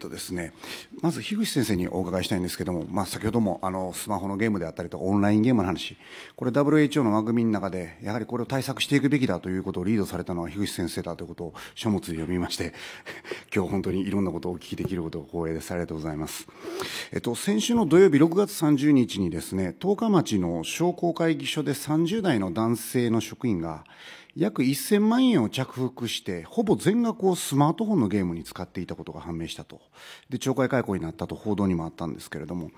とですね、まず樋口先生にお伺いしたいんですけども、まあ、先ほどもあのスマホのゲームであったりとかオンラインゲームの話これ WHO の枠組みの中でやはりこれを対策していくべきだということをリードされたのは樋口先生だということを書物で読みまして 今日本当にいろんなことをお聞きできることを光栄ですありがとうございます、えっと、先週の土曜日6月30日にですね十日町の商工会議所で30代の男性の職員が約1000万円を着服して、ほぼ全額をスマートフォンのゲームに使っていたことが判明したと。で、懲戒解雇になったと報道にもあったんですけれども、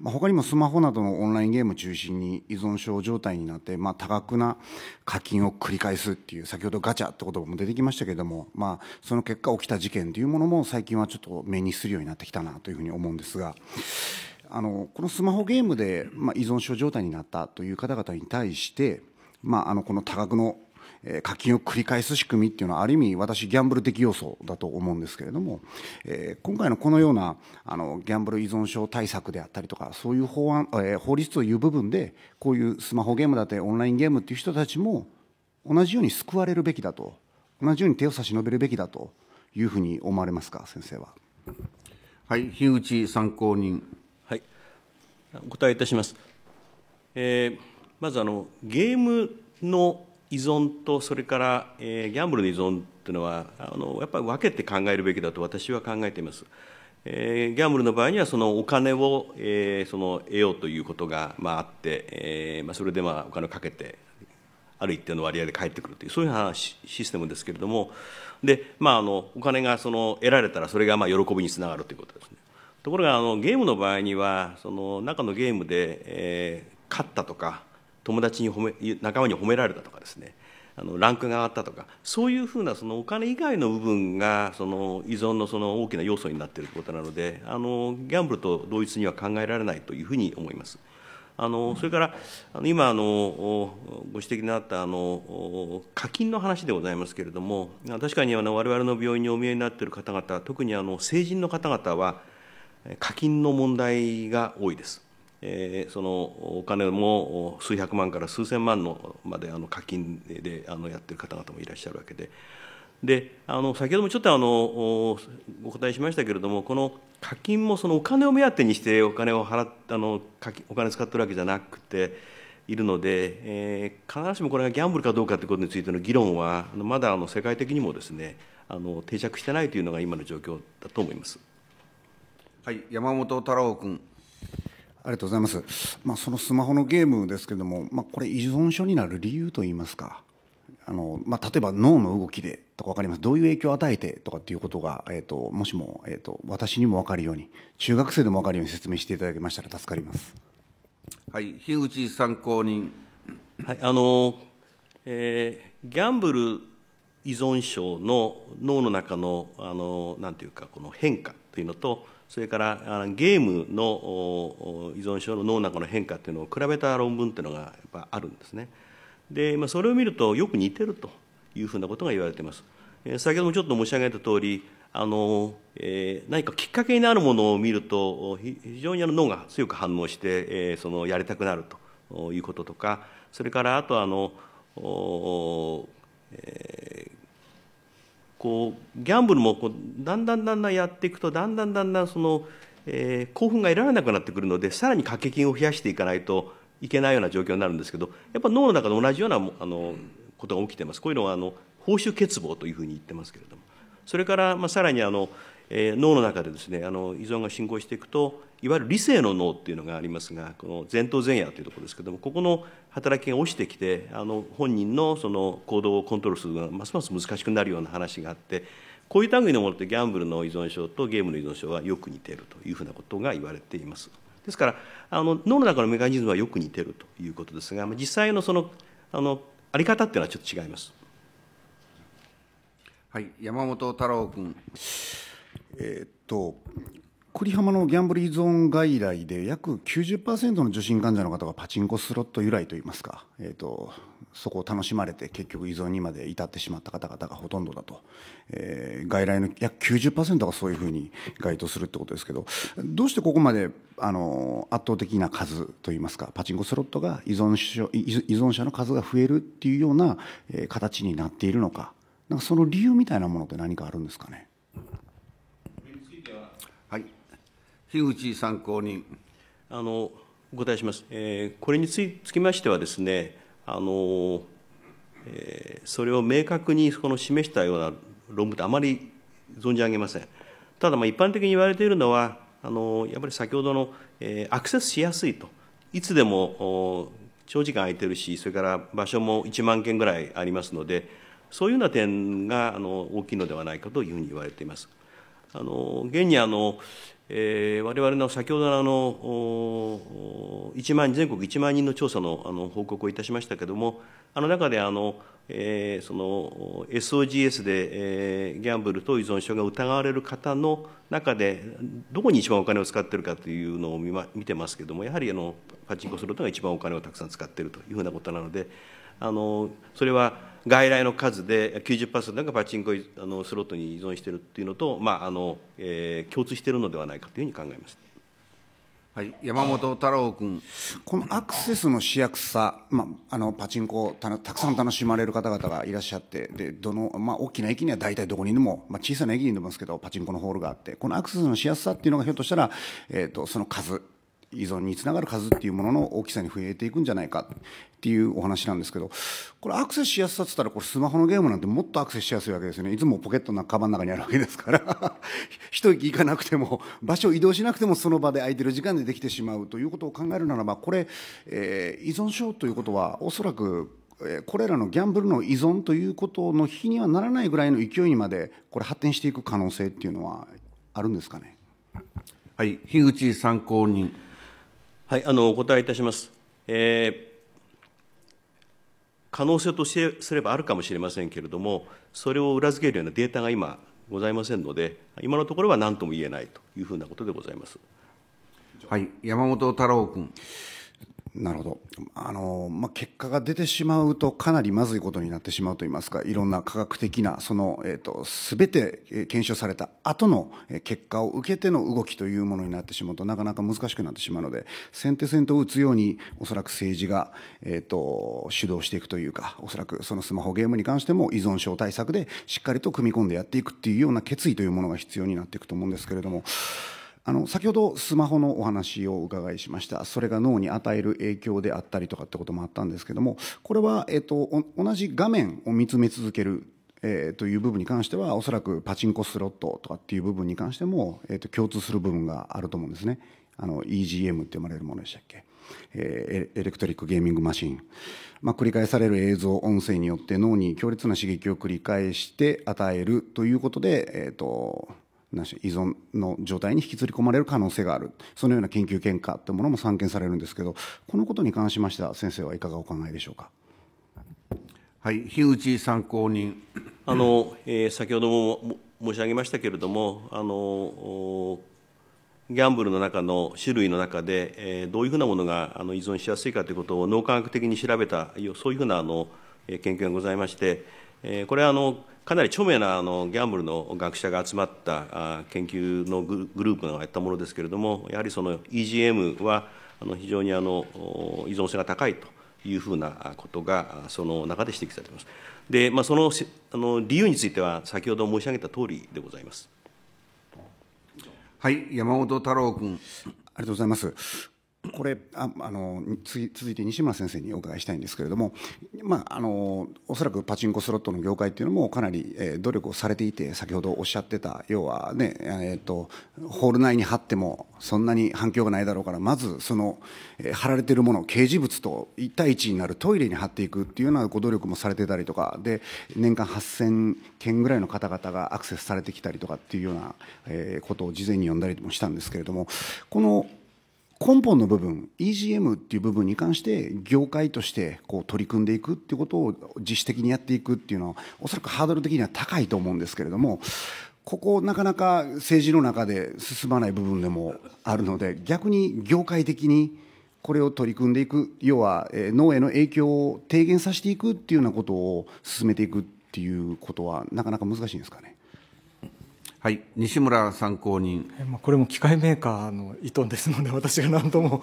まあ、他にもスマホなどのオンラインゲーム中心に依存症状態になって、まあ、多額な課金を繰り返すっていう、先ほどガチャって言葉も出てきましたけれども、まあ、その結果起きた事件というものも最近はちょっと目にするようになってきたなというふうに思うんですが、あのこのスマホゲームで、まあ、依存症状態になったという方々に対して、まあ、あのこの多額のえ課金を繰り返す仕組みっていうのはある意味私ギャンブル的要素だと思うんですけれども、え今回のこのようなあのギャンブル依存症対策であったりとかそういう法案、え法律という部分でこういうスマホゲームだってオンラインゲームっていう人たちも同じように救われるべきだと同じように手を差し伸べるべきだというふうに思われますか先生は。はい、樋口参考人。はい、お答えいたします。えー、まずあのゲームの依存と、それから、えー、ギャンブルの依存というのはあの、やっぱり分けて考えるべきだと私は考えています。えー、ギャンブルの場合には、そのお金を、えー、その得ようということが、まあ、あって、えーまあ、それで、まあ、お金をかけて、ある一定の割合で返ってくるという、そういう話システムですけれども、でまあ、あのお金がその得られたら、それがまあ喜びにつながるということですね。ところがあのゲームの場合には、その中のゲームで、えー、勝ったとか、友達に褒め仲間に褒められたとかですねあのランクが上がったとかそういうふうなそのお金以外の部分がその依存のその大きな要素になっていることなのであのギャンブルと同一には考えられないというふうに思います。あのそれからあの今あのご指摘のあったあの課金の話でございますけれども確かにあのわれの病院にお見えになっている方々特にあの成人の方々は課金の問題が多いです。えそのお金も数百万から数千万のまであの課金であのやってる方々もいらっしゃるわけで。であの先ほどもちょっとあのお答えしましたけれどもこの課金もそのお金を目当てにしてお金を払あのお金使ってるわけじゃなくているので、えー、必ずしもこれがギャンブルかどうかということについての議論はまだあの世界的にもですねあの定着してないというのが今の状況だと思います。はい、山本太郎君。ありがとうございます、まあ、そのスマホのゲームですけれども、まあ、これ、依存症になる理由といいますか、あのまあ、例えば脳の動きでとか分かります、どういう影響を与えてとかっていうことが、えーと、もしも、えーと、と私にも分かるように、中学生でも分かるように説明していただけましたら助かります。はい、樋口参考人、はいあのえー、ギャンブル依存症の脳の中のあのなんていうかこの変化というのとそれからゲームの依存症の脳の中の変化っていうのを比べた論文っていうのがやっぱあるんですね。で、まあ、それを見るとよく似てるというふうなことが言われています。え先ほどもちょっと申し上げた通り、あのえー、何かきっかけになるものを見ると非常にあの脳が強く反応して、えー、そのやりたくなるということとかそれからあとあのお、えー、こうギャンブルもこうだんだんだんだんやっていくとだんだんだんだんその、えー、興奮が得られなくなってくるのでさらに掛け金を増やしていかないといけないような状況になるんですけどやっぱ脳の中で同じようなあのことが起きてますこういうのはあの報酬欠乏というふうに言ってますけれどもそれから、まあ、さらにあの、えー、脳の中でですねあの依存が進行していくといわゆる理性の脳っていうのがありますがこの前頭前野というところですけどもここの働きが落ちてきてあの本人のその行動をコントロールするのがますます難しくなるような話があってこういう類のものってギャンブルの依存症とゲームの依存症はよく似ているというふうなことが言われています。ですからあの脳の中のメカニズムはよく似ているということですが実際のそのあのあり方っていうのはちょっと違います。はい、山本太郎君。えー、っと栗浜のギャンブル依存外来で約90%の受診患者の方がパチンコスロット由来といいますか、えーと、とそこを楽しまれて結局依存にまで至ってしまった方々がほとんどだと、えー、外来の約90%がそういうふうに該当するってことですけどどうしてここまであの圧倒的な数といいますかパチンコスロットが依存依存者の数が増えるっていうような、え形になっているのかなんかその理由みたいなものって何かあるんですかね。はい、樋口参考人。あのお答えします、えー、これにつきましてはですね、あのえー、それを明確にこの示したような論文ってあまり存じ上げません。ただ、一般的に言われているのは、あのやっぱり先ほどの、えー、アクセスしやすいと、いつでも長時間空いてるし、それから場所も1万件ぐらいありますので、そういうような点があの大きいのではないかというふうに言われています。あの現にあの、えー、我々の先ほどのあの万全国1万人の調査のあの報告をいたしましたけれども、あの中であの、えー、その SOGS で、えー、ギャンブルと依存症が疑われる方の中で、どこに一番お金を使っているかというのを見,、ま、見てますけれども、やはりあのパチンコすることが一番お金をたくさん使っているというふうなことなので、あのそれは外来の数で90%がパチンコあのスロットに依存しているというのと、まああのえー、共通しているのではないかというふうに考えます。はい、山本太郎君このアクセスのしやすさ、まあ、あのパチンコをたくさん楽しまれる方々がいらっしゃってでどの、まあ、大きな駅には大体どこにでも、まあ、小さな駅にでもですけどパチンコのホールがあってこのアクセスのしやすさっていうのがひょっとしたら、えーとその数依存につながる数っていうものの大きさに増えていくんじゃないかっていうお話なんですけどこれアクセスしやすさっつったらこれスマホのゲームなんてもっとアクセスしやすいわけですよねいつもポケットのカバンの中にあるわけですから 一息行かなくても場所を移動しなくてもその場で空いてる時間でできてしまうということを考えるならばこれ、えー、依存症ということはおそらくこれらのギャンブルの依存ということの比にはならないぐらいの勢いにまでこれ発展していく可能性っていうのはあるんですかね。はい、樋口参考人はい、あのお答えいたします。えー可能性としてすればあるかもしれませんけれども、それを裏付けるようなデータが今ございませんので、今のところは何とも言えないというふうなことでございます。はい、山本太郎君。なるほどあの、まあ、結果が出てしまうとかなりまずいことになってしまうといいますかいろんな科学的なその、えー全て検証された後の結果を受けての動きというものになってしまうとなかなか難しくなってしまうので先手先手を打つようにおそらく政治が、えーと、主導していくというかおそらくそのスマホゲームに関しても依存症対策でしっかりと組み込んでやっていくというような決意というものが必要になっていくと思うんですけれども。あの先ほどスマホのお話をお伺いしましたそれが脳に与える影響であったりとかってこともあったんですけどもこれは、えっと、同じ画面を見つめ続ける、えー、という部分に関してはおそらくパチンコスロットとかっていう部分に関しても、えっと共通する部分があると思うんですねあの EGM って呼ばれるものでしたっけ、えー、エレクトリックゲーミングマシン、まあ、繰り返される映像音声によって脳に強烈な刺激を繰り返して与えるということで、えっ、と依存の状態に引きずり込まれる可能性があるそのような研究結果というものも散見されるんですけどこのことに関しましては先生はいかがお考えでしょうか。はい、樋口参考人あの、えー、先ほども申し上げましたけれどもあのギャンブルの中の種類の中で、えー、どういうふうなものがあの依存しやすいかということを脳科学的に調べたそういうふうなあの研究がございまして、えー、これはあのかなり著名なあのギャンブルの学者が集まった研究のグループがやったものですけれども、やはりその EGM はあの非常にあの依存性が高いというふうなことが、その中で指摘されています。で、まあ、そのあの理由については、先ほど申し上げた通りでございます。はい、山本太郎君。ありがとうございます。これああの続いて西村先生にお伺いしたいんですけれども、まあ、あのおそらくパチンコスロットの業界っていうのもかなり、えー、努力をされていて先ほどおっしゃってた要はね、えーと、ホール内に貼ってもそんなに反響がないだろうからまずその、えー、貼られてるもの掲示物と1対1になるトイレに貼っていくっていうようなご努力もされてたりとかで年間8000件ぐらいの方々がアクセスされてきたりとかっていうような、えー、ことを事前に読んだりもしたんですけれどもこの根本の部分 EGM っていう部分に関して業界としてこう取り組んでいくっていうことを自主的にやっていくっていうのはおそらくハードル的には高いと思うんですけれどもここなかなか政治の中で進まない部分でもあるので逆に業界的にこれを取り組んでいく要は脳への影響を低減させていくっていうようなことを進めていくっていうことはなかなか難しいんですかね。はい、西村参考人これも機械メーカーの意図ですので 私が何とも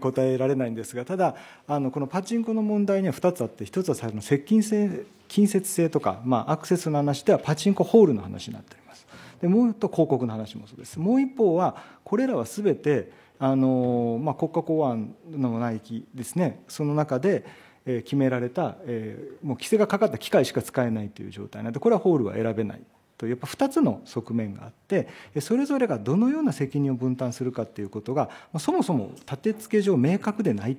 答えられないんですがただあのこのパチンコの問題には2つあって1つはの接近性近接性とか、まあ、アクセスの話ではパチンコホールの話になっておりますでもうと広告の話もそうですもう一方はこれらはすべてあの、まあ、国家公安の内規ですねその中で決められた、えもう規制がかかった機械しか使えないという状態なのでこれはホールは選べないとやっぱ2つの側面があってそれぞれがどのような責任を分担するかっていうことがそもそも立て付け上明確でない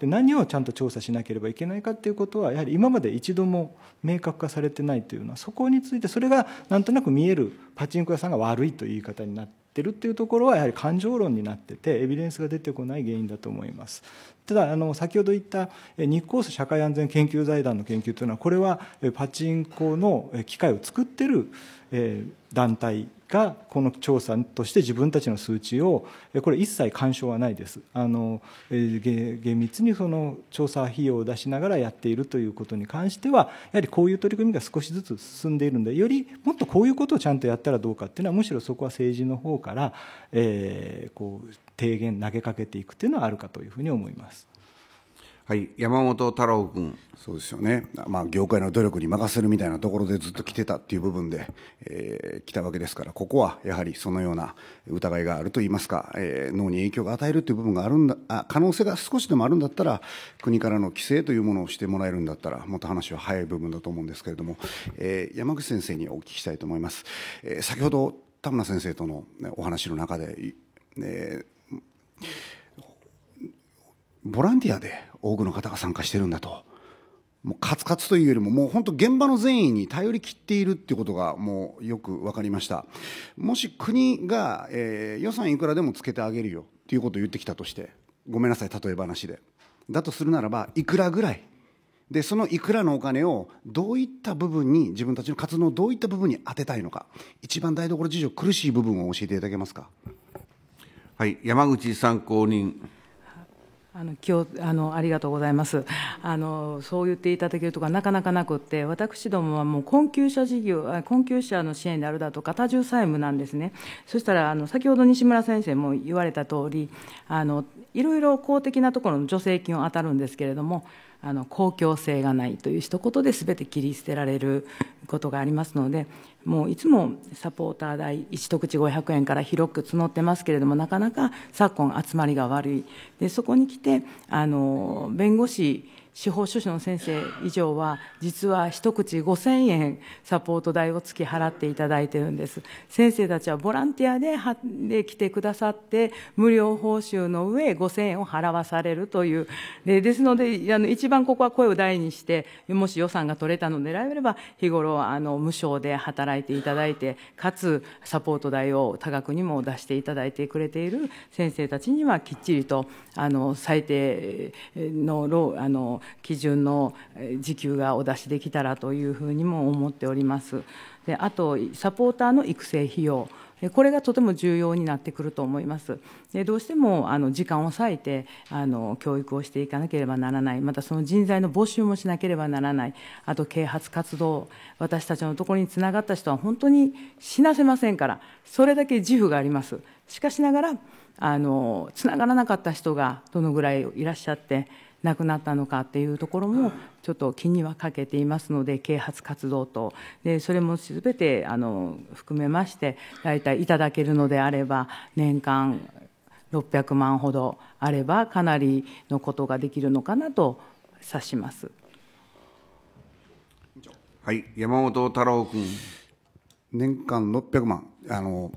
で何をちゃんと調査しなければいけないかっていうことはやはり今まで一度も明確化されてないというのはそこについてそれがなんとなく見えるパチンコ屋さんが悪いという言い方になって。ってるっていうところはやはり感情論になっててエビデンスが出てこない原因だと思います。ただあの先ほど言った日光社会安全研究財団の研究というのはこれはパチンコの機械を作ってる団体がこの調査として自分たちの数値をこれ一切干渉はないですあの厳密にその調査費用を出しながらやっているということに関してはやはりこういう取り組みが少しずつ進んでいるのでよりもっとこういうことをちゃんとやったらどうかっていうのはむしろそこは政治の方から、えー、こう提言投げかけていくというのはあるかというふうに思います。はい、山本太郎君そうですよね、まあ、業界の努力に任せるみたいなところでずっと来てたっていう部分で、えー、来たわけですから、ここはやはりそのような疑いがあるといいますか、えー、脳に影響を与えるという部分があるんだあ、可能性が少しでもあるんだったら、国からの規制というものをしてもらえるんだったら、もっと話は早い部分だと思うんですけれども、えー、山口先生にお聞きしたいと思います。え先ほど田村先生との、ね、お話の中で、えボランティアで多くの方が参加してるんだと。もうカツカツというよりももう本当現場の善意に頼りきっているっていうことがもうよく分かりましたもし国が、えー、予算いくらでもつけてあげるよっていうことを言ってきたとしてごめんなさい例え話でだとするならばいくらぐらいでそのいくらのお金をどういった部分に自分たちの活動のどういった部分に当てたいのか一番台所事情苦しい部分を教えていただけますかはい山口参考人あの今日あのありがとうございますあの、そう言っていただけるとかなかなかなくって、私どもはもう困窮者事業、困窮者の支援であるだとか、多重債務なんですね、そしたらあの先ほど西村先生も言われた通りあり、いろいろ公的なところの助成金を当たるんですけれども、あの公共性がないという一言で全て切り捨てられることがありますのでもういつもサポーター代1口500円から広く募ってますけれどもなかなか昨今集まりが悪いでそこに来てあの弁護士司法書士の先生以上は実は一口5000円サポート代を月払っていただいてるんです先生たちはボランティアでで来てくださって無料報酬の上5000円を払わされるというでですのであの一番ここは声を大にしてもし予算が取れたのでえれば日頃あの無償で働いていただいてかつサポート代を多額にも出していただいてくれている先生たちにはきっちりとあの最低のあの基準の時給がお出しできたらというふうにも思っております。であとサポーターの育成費用これがとても重要になってくると思います。でどうしてもあの時間を割いてあの教育をしていかなければならない、またその人材の募集もしなければならない、あと啓発活動、私たちのところにつながった人は本当に死なせませんから、それだけ自負があります。しかしながら、あのつながらなかった人がどのぐらいいらっしゃって、亡くなったのかっていうところもちょっと気にはかけていますので啓発活動とでそれもすべてあの含めまして大体いただけるのであれば年間600万ほどあればかなりのことができるのかなと指します。はい、山本太郎君。年間600万あの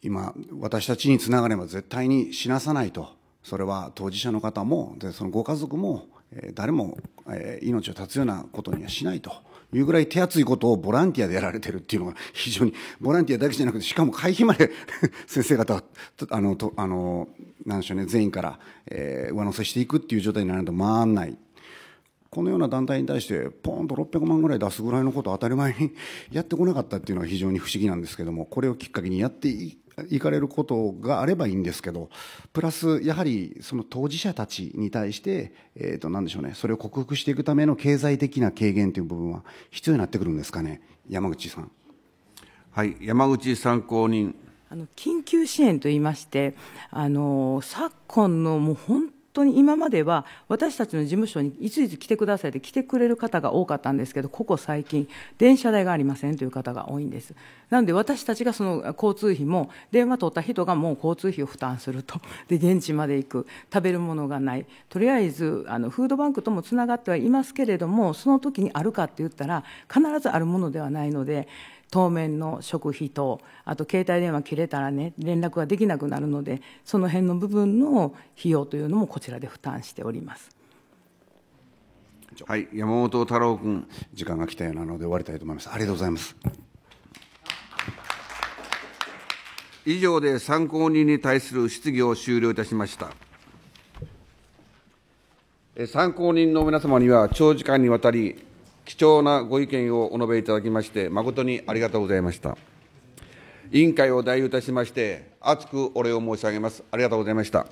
今私たちにつながれば絶対に死なさないとそれは当事者の方もでそのご家族も誰も命を絶つようなことにはしないというぐらい手厚いことをボランティアでやられてるっていうのが 非常にボランティアだけじゃなくてしかも会費まで 先生方あのとあのなんでしょうね全員から、え上乗せしていくっていう状態にならないと回らないこのような団体に対してポンと600万ぐらい出すぐらいのことを当たり前に やってこなかったっていうのは非常に不思議なんですけどもこれをきっかけにやってい行かれることがあればいいんですけど、プラス、やはりその当事者たちに対して、えー、となんでしょうね、それを克服していくための経済的な軽減という部分は必要になってくるんですかね、山口さん。はい、山口参考人。あの緊急支援といいまして、あの昨今のもう本当に今までは私たちの事務所にいついつ来てくださいって来てくれる方が多かったんですけどここ最近電車代がありませんという方が多いんですなので私たちがその交通費も電話取った人がもう交通費を負担するとで現地まで行く食べるものがないとりあえずあのフードバンクともつながってはいますけれどもその時にあるかって言ったら必ずあるものではないので当面の食費とあと携帯電話切れたらね連絡ができなくなるのでその辺の部分の費用というのもこちらで負担しております。はい、山本太郎君、時間が来たようなので終わりたいと思います。ありがとうございます。以上で参考人に対する質疑を終了いたしました。参考人の皆様には長時間にわたり貴重なご意見をお述べいただきまして、誠にありがとうございました。委員会を代表いたしまして、厚くお礼を申し上げます。ありがとうございました。